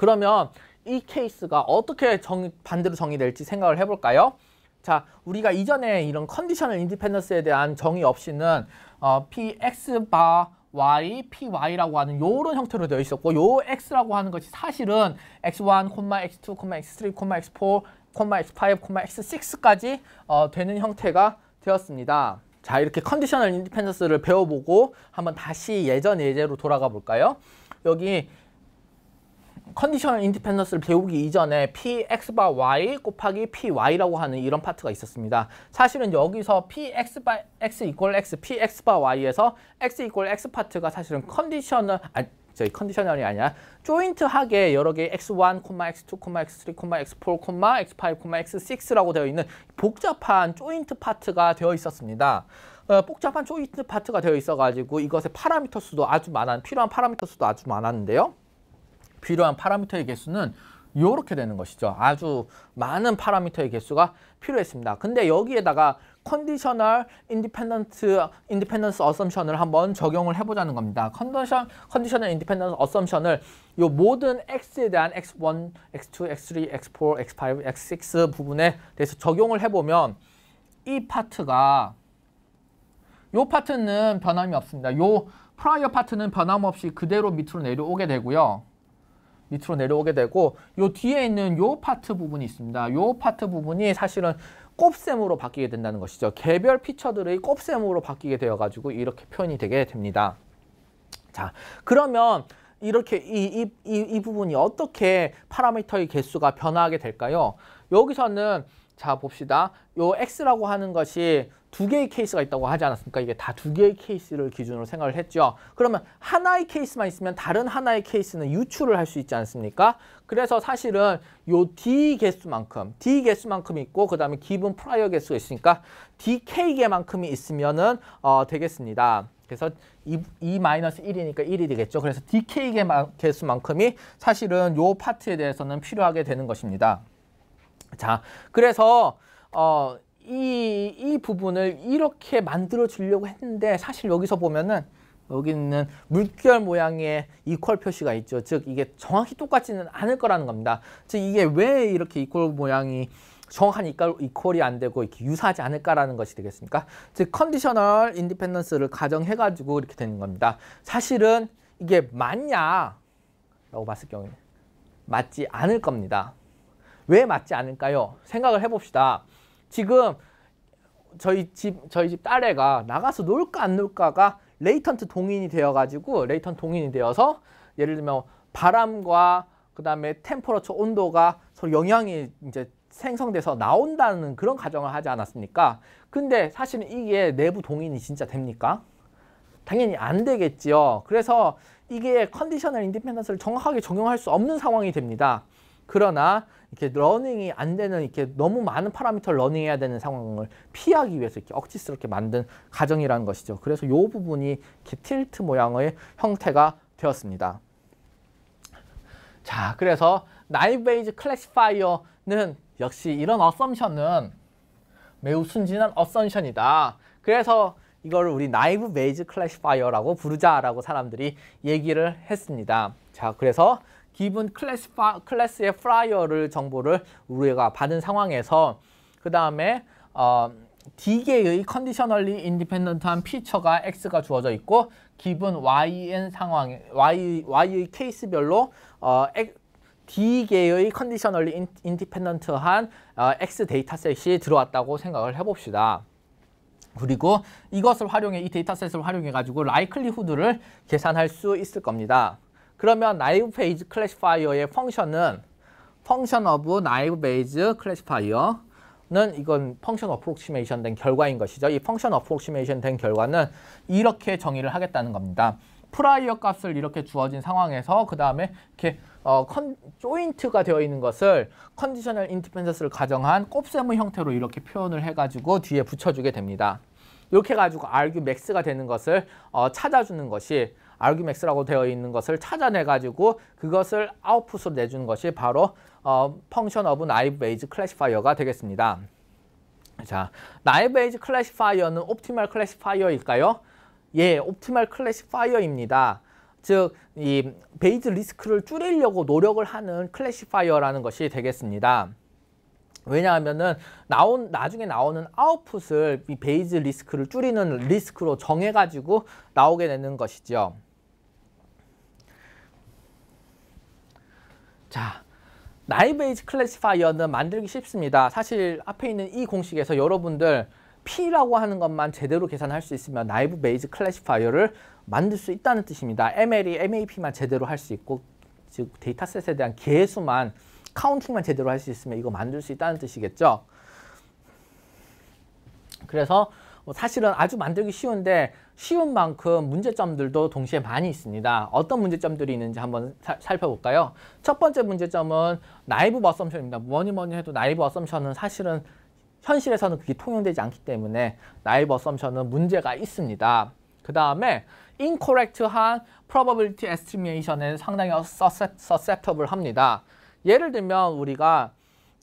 그러면 이 케이스가 어떻게 정, 반대로 정의될지 생각을 해볼까요? 자, 우리가 이전에 이런 컨디셔널 인디펜던스에 대한 정의 없이는 어, px 바 y, py라고 하는 요런 형태로 되어 있었고 요 x라고 하는 것이 사실은 x1, x2, x3, x4, x5, x6까지 어, 되는 형태가 되었습니다. 자, 이렇게 컨디셔널 인디펜던스를 배워보고 한번 다시 예전 예제로 돌아가 볼까요? 여기 컨디션 인디펜던스를 배우기 이전에 p x y 곱하기 py라고 하는 이런 파트가 있었습니다. 사실은 여기서 p x x x, p x y에서 x x 파트가 사실은 컨디션을 아, 저희 컨디셔널이 아니야 조인트하게 여러 개의 x1, x2, x3, x4, x5, x6라고 되어 있는 복잡한 조인트 파트가 되어 있었습니다. 어, 복잡한 조인트 파트가 되어 있어가지고 이것의 파라미터 수도 아주 많아 필요한 파라미터 수도 아주 많았는데요. 필요한 파라미터의 개수는 이렇게 되는 것이죠. 아주 많은 파라미터의 개수가 필요했습니다. 근데 여기에다가 컨디셔널 인디펜던트 인디펜던스 어썸션을 한번 적용을 해보자는 겁니다. 컨디션 컨디셔널 인디펜던스 어썸션을 요 모든 x에 대한 x1, x2, x3, x4, x5, x6 부분에 대해서 적용을 해보면 이 파트가 요 파트는 변함이 없습니다. 요 프라이어 파트는 변함없이 그대로 밑으로 내려오게 되고요. 밑으로 내려오게 되고 요 뒤에 있는 요 파트 부분이 있습니다. 요 파트 부분이 사실은 곱셈으로 바뀌게 된다는 것이죠. 개별 피처들의 곱셈으로 바뀌게 되어가지고 이렇게 표현이 되게 됩니다. 자, 그러면 이렇게 이, 이, 이, 이 부분이 어떻게 파라미터의 개수가 변화하게 될까요? 여기서는 자 봅시다. 요 X라고 하는 것이 두 개의 케이스가 있다고 하지 않았습니까? 이게 다 두 개의 케이스를 기준으로 생각을 했죠. 그러면 하나의 케이스만 있으면 다른 하나의 케이스는 유출을 할 수 있지 않습니까? 그래서 사실은 요 D 개수만큼, D 개수만큼 있고 그 다음에 기본 프라이어 개수가 있으니까 DK 개만큼이 있으면은 어, 되겠습니다. 그래서 2-1이니까 1이 되겠죠. 그래서 DK 개수만큼이 사실은 요 파트에 대해서는 필요하게 되는 것입니다. 자, 그래서 어, 이, 이 부분을 이렇게 만들어 주려고 했는데 사실 여기서 보면은 여기 있는 물결 모양의 이퀄 표시가 있죠. 즉 이게 정확히 똑같지는 않을 거라는 겁니다. 즉 이게 왜 이렇게 이퀄 모양이 정확한 이퀄, 이퀄이 안 되고 이렇게 유사하지 않을까라는 것이 되겠습니까? 즉 컨디셔널 인디펜던스를 가정해가지고 이렇게 되는 겁니다. 사실은 이게 맞냐라고 봤을 경우에 맞지 않을 겁니다. 왜 맞지 않을까요? 생각을 해봅시다. 지금 저희 집 저희 집 딸애가 나가서 놀까 안 놀까가 레이턴트 동인이 되어가지고 레이턴 트 동인이 되어서 예를 들면 바람과 그 다음에 템퍼러처 온도가 서로 영향이 이제 생성돼서 나온다는 그런 가정을 하지 않았습니까? 근데 사실은 이게 내부 동인이 진짜 됩니까? 당연히 안 되겠지요. 그래서 이게 컨디셔널 인디펜던스를 정확하게 적용할 수 없는 상황이 됩니다. 그러나 이렇게 러닝이 안 되는 이렇게 너무 많은 파라미터를 러닝해야 되는 상황을 피하기 위해서 이렇게 억지스럽게 만든 가정이라는 것이죠. 그래서 이 부분이 이렇게 틸트 모양의 형태가 되었습니다. 자, 그래서 나이브 베이즈 클래시파이어는 역시 이런 어썸션은 매우 순진한 어썸션이다. 그래서 이걸 우리 나이브 베이즈 클래시파이어라고 부르자라고 사람들이 얘기를 했습니다. 자, 그래서 기본 클래스 파, 클래스의 프라이어를 정보를 우리가 받은 상황에서 그 다음에 어, 디게의 컨디셔널리 인디펜던트한 피처가 x가 주어져 있고 기본 yn 상황 y y의 케이스별로 어, D개의 컨디셔널리 인디펜던트한 어, X 데이터셋이 들어왔다고 생각을 해봅시다. 그리고 이것을 활용해 이 데이터셋을 활용해 가지고 라이클리후드를 계산할 수 있을 겁니다. 그러면 나이브 페이 p 클래 e 파이어의 펑션은 펑션 오브 나이브 베이즈 클래 i 파이어는 이건 펑션 어프로치메이션 된 결과인 것이죠. 이 펑션 어프로치메이션 된 결과는 이렇게 정의를 하겠다는 겁니다. 프라이어 값을 이렇게 주어진 상황에서 그 다음에 이렇게 어, 컨, 조인트가 되어 있는 것을 컨디셔널 인디펜던스를 가정한 꼽세무 형태로 이렇게 표현을 해가지고 뒤에 붙여주게 됩니다. 이렇게 가지고 arg max가 되는 것을 어, 찾아주는 것이 argmax라고 되어 있는 것을 찾아내가지고 그것을 아웃풋으로 내주는 것이 바로 어, function of naive age classifier가 되겠습니다. 자, naive age classifier는 optimal classifier일까요? 예, optimal classifier입니다. 즉, 이 베이즈 리스크를 줄이려고 노력을 하는 클래시파이어라는 것이 되겠습니다. 왜냐하면은 나온 나중에 나오는 아웃풋을 이 베이즈 리스크를 줄이는 리스크로 정해가지고 나오게 되는 것이죠. 자, 나이베이지 클래시파이어는 만들기 쉽습니다. 사실 앞에 있는 이 공식에서 여러분들 P라고 하는 것만 제대로 계산할 수 있으면 나이브 베이지 클래시파이어를 만들 수 있다는 뜻입니다. ML이 e, MAP만 제대로 할 수 있고 즉 데이터셋에 대한 개수만 카운팅만 제대로 할 수 있으면 이거 만들 수 있다는 뜻이겠죠. 그래서 뭐 사실은 아주 만들기 쉬운데 쉬운 만큼 문제점들도 동시에 많이 있습니다. 어떤 문제점들이 있는지 한번 사, 살펴볼까요? 첫 번째 문제점은 나이브 어썸션입니다. 뭐니 뭐니 해도 나이브 어썸션은 사실은 현실에서는 그게 통용되지 않기 때문에 나이브 어썸션은 문제가 있습니다. 그 다음에 incorrect한 probability estimation에 상당히 susceptible 합니다. 예를 들면 우리가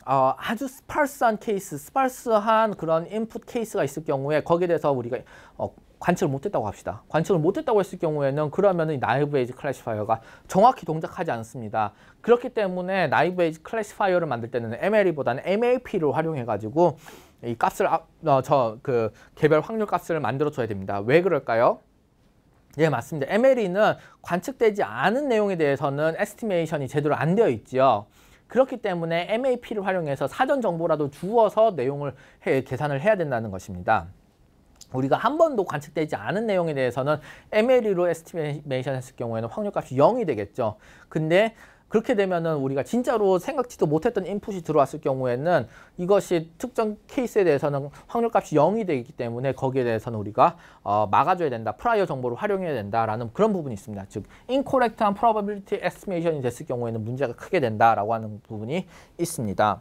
어, 아주 스파스한 케이스, 스파스한 그런 인풋 케이스가 있을 경우에 거기에 대해서 우리가 어, 관측을 못했다고 합시다. 관측을 못했다고 했을 경우에는 그러면 나이브 에이지 클래시파이어가 정확히 동작하지 않습니다. 그렇기 때문에 나이브 에이지 클래시파이어를 만들 때는 MLE보다는 MAP를 활용해가지고 이 값을 아, 어, 저그 개별 확률 값을 만들어줘야 됩니다. 왜 그럴까요? 예, 맞습니다. MLE는 관측되지 않은 내용에 대해서는 에스티메이션이 제대로 안 되어 있지요. 그렇기 때문에 MAP를 활용해서 사전 정보라도 주어서 내용을 해, 계산을 해야 된다는 것입니다. 우리가 한 번도 관측되지 않은 내용에 대해서는 MLE로 에스티메이션 했을 경우에는 확률값이 0이 되겠죠. 근데 그렇게 되면은 우리가 진짜로 생각지도 못했던 인풋이 들어왔을 경우에는 이것이 특정 케이스에 대해서는 확률값이 0이 되기 때문에 거기에 대해서는 우리가 어, 막아줘야 된다. 프라이어 정보를 활용해야 된다라는 그런 부분이 있습니다. 즉 incorrect한 probability estimation이 됐을 경우에는 문제가 크게 된다라고 하는 부분이 있습니다.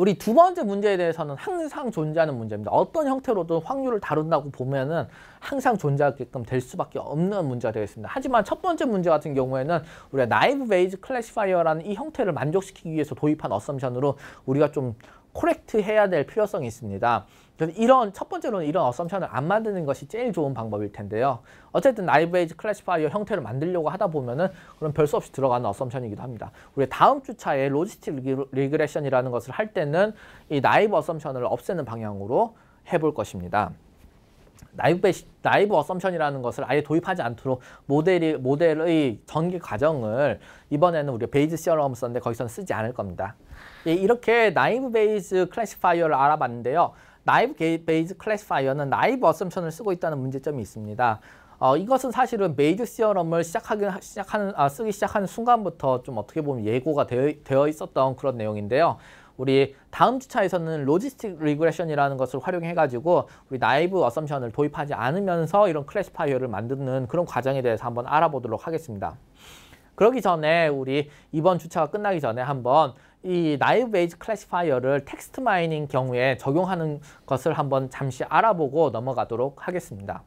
우리 두 번째 문제에 대해서는 항상 존재하는 문제입니다. 어떤 형태로든 확률을 다룬다고 보면은 항상 존재하게끔 될 수밖에 없는 문제가 되겠습니다. 하지만 첫 번째 문제 같은 경우에는 우리가 나이브 베이즈 클래시파이어라는 이 형태를 만족시키기 위해서 도입한 어썸션으로 우리가 좀 코렉트 해야 될 필요성이 있습니다. 그래 이런 첫 번째로는 이런 어썸션을 안 만드는 것이 제일 좋은 방법일 텐데요. 어쨌든 라이브 에이지 클래시파이어 형태를 만들려고 하다 보면은 그런 별수 없이 들어가는 어썸션이기도 합니다. 우리 다음 주차에 로지스틱 리그레션이라는 것을 할 때는 이 나이브 어썸션을 없애는 방향으로 해볼 것입니다. 나이브, 나이브 어썸션이라는 것을 아예 도입하지 않도록 모델이, 모델의 전개 과정을 이번에는 우리 베이즈 시어럼 썼는데 거기서는 쓰지 않을 겁니다. 예, 이렇게 나이브 베이즈 클래시파이어를 알아봤는데요. 나이브 베이즈 클래시파이어는 나이브 어썸션을 쓰고 있다는 문제점이 있습니다. 어, 이것은 사실은 메이드 시어럼을 시작하기 시작하는 아, 쓰기 시작하는 순간부터 좀 어떻게 보면 예고가 되어, 되어 있었던 그런 내용인데요. 우리 다음 주차에서는 로지스틱 리그레션이라는 것을 활용해가지고 우리 나이브 어썸션을 도입하지 않으면서 이런 클래시파이어를 만드는 그런 과정에 대해서 한번 알아보도록 하겠습니다. 그러기 전에 우리 이번 주차가 끝나기 전에 한번 이 나이브 에이지 클래시파이어를 텍스트 마이닝 경우에 적용하는 것을 한번 잠시 알아보고 넘어가도록 하겠습니다.